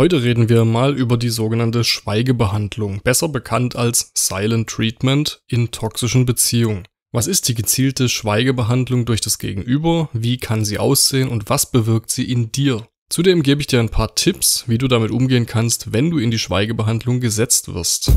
Heute reden wir mal über die sogenannte Schweigebehandlung, besser bekannt als Silent Treatment in toxischen Beziehungen. Was ist die gezielte Schweigebehandlung durch das Gegenüber? Wie kann sie aussehen und was bewirkt sie in dir? Zudem gebe ich dir ein paar Tipps, wie du damit umgehen kannst, wenn du in die Schweigebehandlung gesetzt wirst.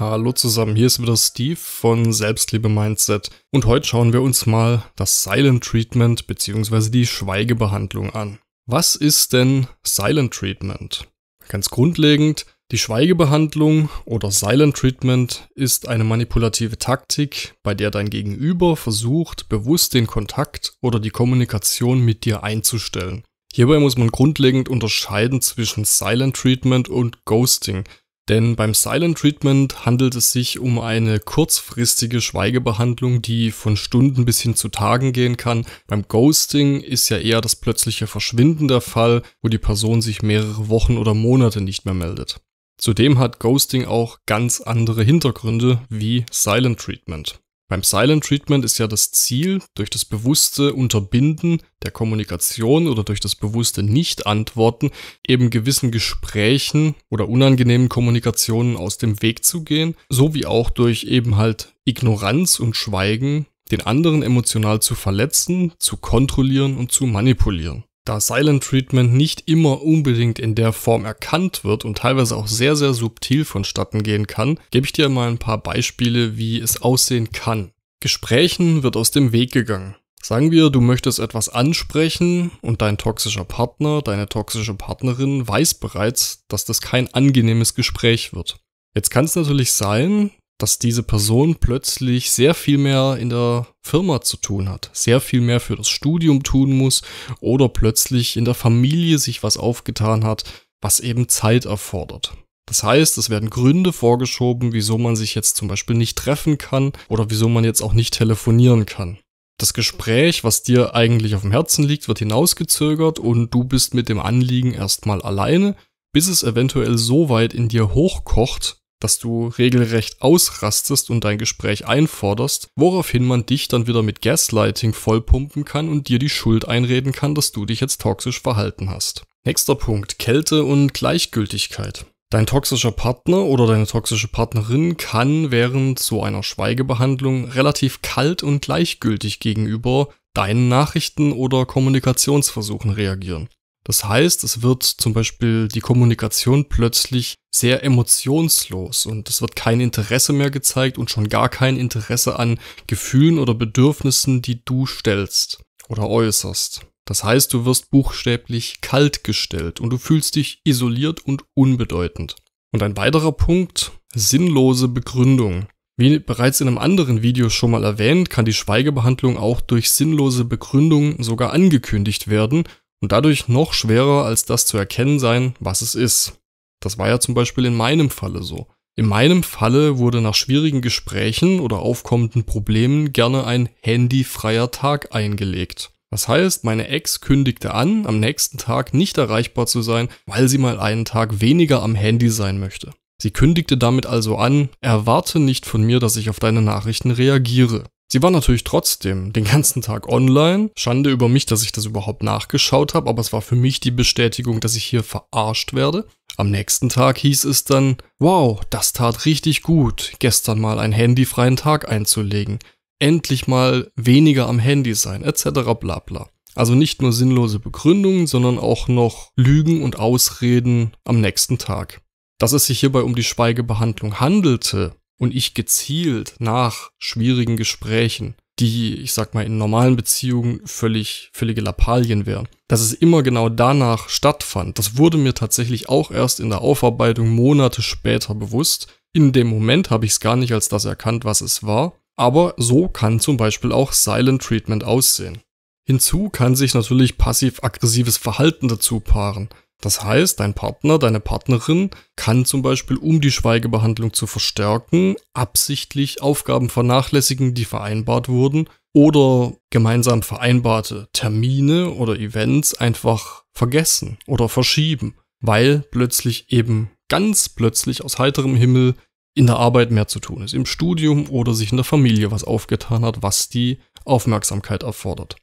Hallo zusammen, hier ist wieder Steve von Selbstliebe Mindset und heute schauen wir uns mal das Silent Treatment bzw. die Schweigebehandlung an. Was ist denn Silent Treatment? Ganz grundlegend, die Schweigebehandlung oder Silent Treatment ist eine manipulative Taktik, bei der dein Gegenüber versucht, bewusst den Kontakt oder die Kommunikation mit dir einzustellen. Hierbei muss man grundlegend unterscheiden zwischen Silent Treatment und Ghosting. Denn beim Silent Treatment handelt es sich um eine kurzfristige Schweigebehandlung, die von Stunden bis hin zu Tagen gehen kann. Beim Ghosting ist ja eher das plötzliche Verschwinden der Fall, wo die Person sich mehrere Wochen oder Monate nicht mehr meldet. Zudem hat Ghosting auch ganz andere Hintergründe wie Silent Treatment. Beim Silent Treatment ist ja das Ziel, durch das bewusste Unterbinden der Kommunikation oder durch das bewusste Nichtantworten eben gewissen Gesprächen oder unangenehmen Kommunikationen aus dem Weg zu gehen, sowie auch durch eben halt Ignoranz und Schweigen den anderen emotional zu verletzen, zu kontrollieren und zu manipulieren. Da Silent Treatment nicht immer unbedingt in der Form erkannt wird und teilweise auch sehr, sehr subtil vonstatten gehen kann, gebe ich dir mal ein paar Beispiele, wie es aussehen kann. Gesprächen wird aus dem Weg gegangen. Sagen wir, du möchtest etwas ansprechen und dein toxischer Partner, deine toxische Partnerin weiß bereits, dass das kein angenehmes Gespräch wird. Jetzt kann es natürlich sein, dass diese Person plötzlich sehr viel mehr in der Firma zu tun hat, sehr viel mehr für das Studium tun muss oder plötzlich in der Familie sich was aufgetan hat, was eben Zeit erfordert. Das heißt, es werden Gründe vorgeschoben, wieso man sich jetzt zum Beispiel nicht treffen kann oder wieso man jetzt auch nicht telefonieren kann. Das Gespräch, was dir eigentlich auf dem Herzen liegt, wird hinausgezögert und du bist mit dem Anliegen erstmal alleine, bis es eventuell so weit in dir hochkocht, dass du regelrecht ausrastest und dein Gespräch einforderst, woraufhin man dich dann wieder mit Gaslighting vollpumpen kann und dir die Schuld einreden kann, dass du dich jetzt toxisch verhalten hast. Nächster Punkt, Kälte und Gleichgültigkeit. Dein toxischer Partner oder deine toxische Partnerin kann während so einer Schweigebehandlung relativ kalt und gleichgültig gegenüber deinen Nachrichten oder Kommunikationsversuchen reagieren. Das heißt, es wird zum Beispiel die Kommunikation plötzlich sehr emotionslos und es wird kein Interesse mehr gezeigt und schon gar kein Interesse an Gefühlen oder Bedürfnissen, die du stellst oder äußerst. Das heißt, du wirst buchstäblich kalt gestellt und du fühlst dich isoliert und unbedeutend. Und ein weiterer Punkt, sinnlose Begründung. Wie bereits in einem anderen Video schon mal erwähnt, kann die Schweigebehandlung auch durch sinnlose Begründung sogar angekündigt werden und dadurch noch schwerer als das zu erkennen sein, was es ist. Das war ja zum Beispiel in meinem Falle so. In meinem Falle wurde nach schwierigen Gesprächen oder aufkommenden Problemen gerne ein handyfreier Tag eingelegt. Das heißt, meine Ex kündigte an, am nächsten Tag nicht erreichbar zu sein, weil sie mal einen Tag weniger am Handy sein möchte. Sie kündigte damit also an, erwarte nicht von mir, dass ich auf deine Nachrichten reagiere. Sie war natürlich trotzdem den ganzen Tag online. Schande über mich, dass ich das überhaupt nachgeschaut habe, aber es war für mich die Bestätigung, dass ich hier verarscht werde. Am nächsten Tag hieß es dann, wow, das tat richtig gut, gestern mal einen handyfreien Tag einzulegen. Endlich mal weniger am Handy sein, etc. bla bla. Also nicht nur sinnlose Begründungen, sondern auch noch Lügen und Ausreden am nächsten Tag. Dass es sich hierbei um die Schweigebehandlung handelte, und ich gezielt nach schwierigen Gesprächen, die, ich sag mal, in normalen Beziehungen völlig, völlige Lappalien wären, dass es immer genau danach stattfand, das wurde mir tatsächlich auch erst in der Aufarbeitung Monate später bewusst. In dem Moment habe ich es gar nicht als das erkannt, was es war, aber so kann zum Beispiel auch Silent Treatment aussehen. Hinzu kann sich natürlich passiv-aggressives Verhalten dazu paaren. Das heißt, dein Partner, deine Partnerin kann zum Beispiel, um die Schweigebehandlung zu verstärken, absichtlich Aufgaben vernachlässigen, die vereinbart wurden, oder gemeinsam vereinbarte Termine oder Events einfach vergessen oder verschieben, weil plötzlich eben ganz plötzlich aus heiterem Himmel in der Arbeit mehr zu tun ist, im Studium oder sich in der Familie was aufgetan hat, was die Aufmerksamkeit erfordert.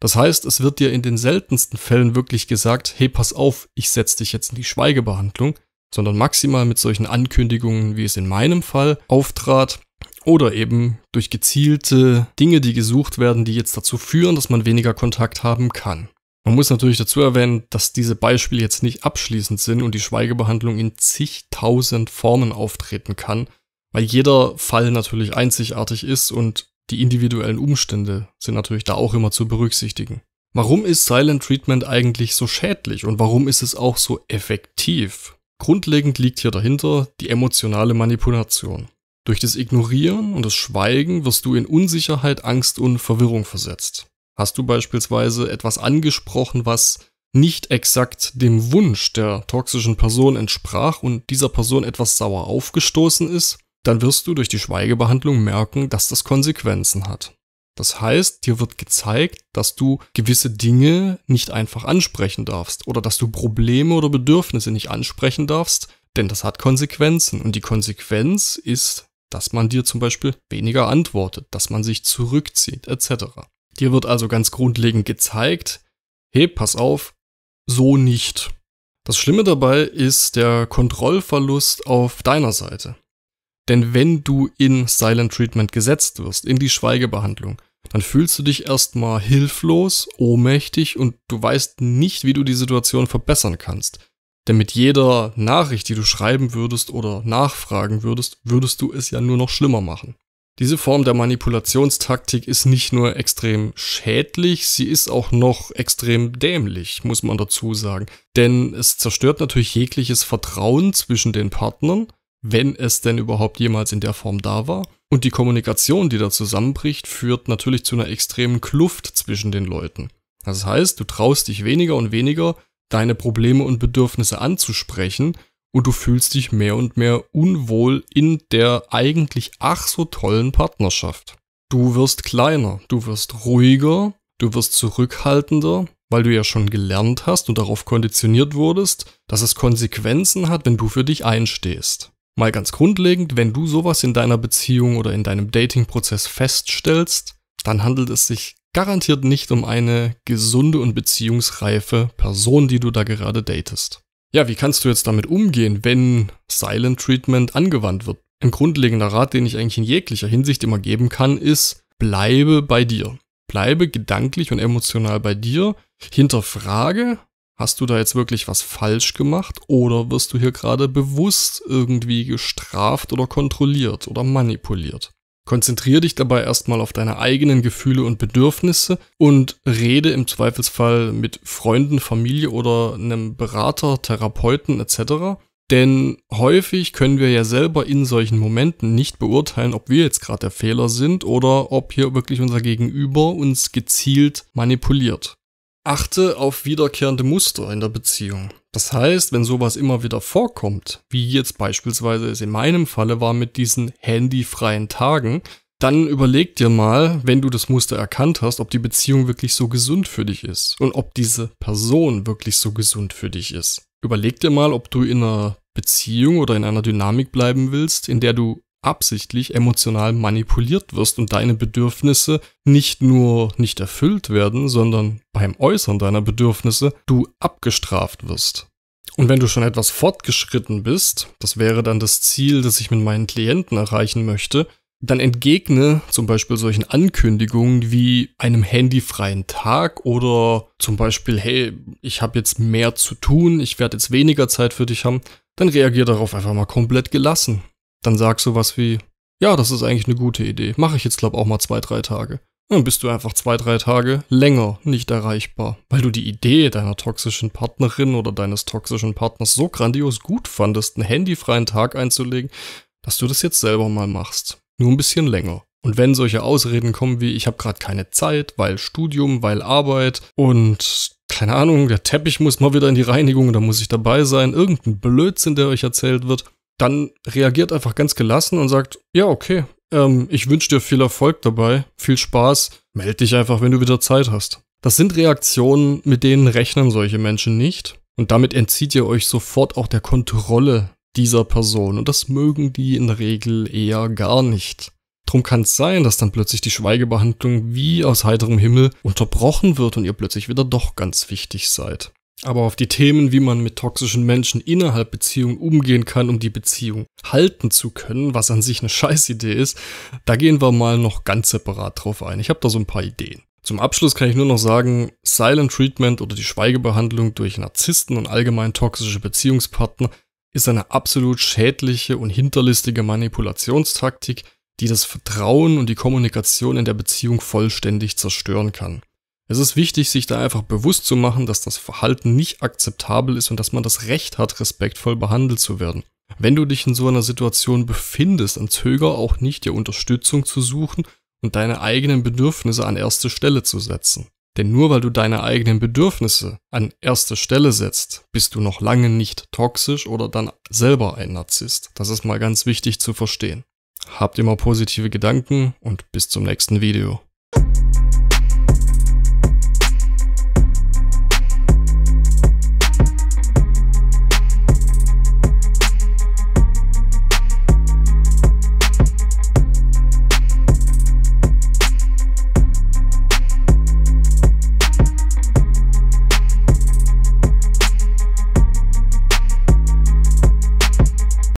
Das heißt, es wird dir in den seltensten Fällen wirklich gesagt, hey, pass auf, ich setze dich jetzt in die Schweigebehandlung, sondern maximal mit solchen Ankündigungen, wie es in meinem Fall auftrat, oder eben durch gezielte Dinge, die gesucht werden, die jetzt dazu führen, dass man weniger Kontakt haben kann. Man muss natürlich dazu erwähnen, dass diese Beispiele jetzt nicht abschließend sind und die Schweigebehandlung in zigtausend Formen auftreten kann, weil jeder Fall natürlich einzigartig ist und die individuellen Umstände sind natürlich da auch immer zu berücksichtigen. Warum ist Silent Treatment eigentlich so schädlich und warum ist es auch so effektiv? Grundlegend liegt hier dahinter die emotionale Manipulation. Durch das Ignorieren und das Schweigen wirst du in Unsicherheit, Angst und Verwirrung versetzt. Hast du beispielsweise etwas angesprochen, was nicht exakt dem Wunsch der toxischen Person entsprach und dieser Person etwas sauer aufgestoßen ist, dann wirst du durch die Schweigebehandlung merken, dass das Konsequenzen hat. Das heißt, dir wird gezeigt, dass du gewisse Dinge nicht einfach ansprechen darfst oder dass du Probleme oder Bedürfnisse nicht ansprechen darfst, denn das hat Konsequenzen. Und die Konsequenz ist, dass man dir zum Beispiel weniger antwortet, dass man sich zurückzieht, etc. Dir wird also ganz grundlegend gezeigt, hey, pass auf, so nicht. Das Schlimme dabei ist der Kontrollverlust auf deiner Seite. Denn wenn du in Silent Treatment gesetzt wirst, in die Schweigebehandlung, dann fühlst du dich erstmal hilflos, ohnmächtig und du weißt nicht, wie du die Situation verbessern kannst. Denn mit jeder Nachricht, die du schreiben würdest oder nachfragen würdest, würdest du es ja nur noch schlimmer machen. Diese Form der Manipulationstaktik ist nicht nur extrem schädlich, sie ist auch noch extrem dämlich, muss man dazu sagen. Denn es zerstört natürlich jegliches Vertrauen zwischen den Partnern wenn es denn überhaupt jemals in der Form da war. Und die Kommunikation, die da zusammenbricht, führt natürlich zu einer extremen Kluft zwischen den Leuten. Das heißt, du traust dich weniger und weniger, deine Probleme und Bedürfnisse anzusprechen und du fühlst dich mehr und mehr unwohl in der eigentlich ach so tollen Partnerschaft. Du wirst kleiner, du wirst ruhiger, du wirst zurückhaltender, weil du ja schon gelernt hast und darauf konditioniert wurdest, dass es Konsequenzen hat, wenn du für dich einstehst. Mal ganz grundlegend, wenn du sowas in deiner Beziehung oder in deinem Dating-Prozess feststellst, dann handelt es sich garantiert nicht um eine gesunde und beziehungsreife Person, die du da gerade datest. Ja, wie kannst du jetzt damit umgehen, wenn Silent Treatment angewandt wird? Ein grundlegender Rat, den ich eigentlich in jeglicher Hinsicht immer geben kann, ist, bleibe bei dir. Bleibe gedanklich und emotional bei dir, hinterfrage hast du da jetzt wirklich was falsch gemacht oder wirst du hier gerade bewusst irgendwie gestraft oder kontrolliert oder manipuliert? Konzentriere dich dabei erstmal auf deine eigenen Gefühle und Bedürfnisse und rede im Zweifelsfall mit Freunden, Familie oder einem Berater, Therapeuten etc. Denn häufig können wir ja selber in solchen Momenten nicht beurteilen, ob wir jetzt gerade der Fehler sind oder ob hier wirklich unser Gegenüber uns gezielt manipuliert achte auf wiederkehrende Muster in der Beziehung. Das heißt, wenn sowas immer wieder vorkommt, wie jetzt beispielsweise es in meinem Falle war mit diesen handyfreien Tagen, dann überleg dir mal, wenn du das Muster erkannt hast, ob die Beziehung wirklich so gesund für dich ist und ob diese Person wirklich so gesund für dich ist. Überleg dir mal, ob du in einer Beziehung oder in einer Dynamik bleiben willst, in der du absichtlich emotional manipuliert wirst und deine Bedürfnisse nicht nur nicht erfüllt werden, sondern beim Äußern deiner Bedürfnisse du abgestraft wirst. Und wenn du schon etwas fortgeschritten bist, das wäre dann das Ziel, das ich mit meinen Klienten erreichen möchte, dann entgegne zum Beispiel solchen Ankündigungen wie einem handyfreien Tag oder zum Beispiel, hey, ich habe jetzt mehr zu tun, ich werde jetzt weniger Zeit für dich haben, dann reagier darauf einfach mal komplett gelassen. Dann sag sowas wie, ja, das ist eigentlich eine gute Idee, mache ich jetzt glaube auch mal zwei, drei Tage. Dann bist du einfach zwei, drei Tage länger nicht erreichbar, weil du die Idee deiner toxischen Partnerin oder deines toxischen Partners so grandios gut fandest, einen handyfreien Tag einzulegen, dass du das jetzt selber mal machst. Nur ein bisschen länger. Und wenn solche Ausreden kommen wie ich habe gerade keine Zeit, weil Studium, weil Arbeit und keine Ahnung, der Teppich muss mal wieder in die Reinigung, da muss ich dabei sein, irgendein Blödsinn, der euch erzählt wird, dann reagiert einfach ganz gelassen und sagt, ja, okay, ähm, ich wünsche dir viel Erfolg dabei, viel Spaß, melde dich einfach, wenn du wieder Zeit hast. Das sind Reaktionen, mit denen rechnen solche Menschen nicht. Und damit entzieht ihr euch sofort auch der Kontrolle dieser Person. Und das mögen die in der Regel eher gar nicht. Drum kann es sein, dass dann plötzlich die Schweigebehandlung wie aus heiterem Himmel unterbrochen wird und ihr plötzlich wieder doch ganz wichtig seid aber auf die Themen, wie man mit toxischen Menschen innerhalb Beziehungen umgehen kann, um die Beziehung halten zu können, was an sich eine Scheißidee ist, da gehen wir mal noch ganz separat drauf ein. Ich habe da so ein paar Ideen. Zum Abschluss kann ich nur noch sagen, Silent Treatment oder die Schweigebehandlung durch Narzissten und allgemein toxische Beziehungspartner ist eine absolut schädliche und hinterlistige Manipulationstaktik, die das Vertrauen und die Kommunikation in der Beziehung vollständig zerstören kann. Es ist wichtig, sich da einfach bewusst zu machen, dass das Verhalten nicht akzeptabel ist und dass man das Recht hat, respektvoll behandelt zu werden. Wenn du dich in so einer Situation befindest, dann zöger auch nicht, dir Unterstützung zu suchen und deine eigenen Bedürfnisse an erste Stelle zu setzen. Denn nur weil du deine eigenen Bedürfnisse an erste Stelle setzt, bist du noch lange nicht toxisch oder dann selber ein Narzisst. Das ist mal ganz wichtig zu verstehen. Habt immer positive Gedanken und bis zum nächsten Video.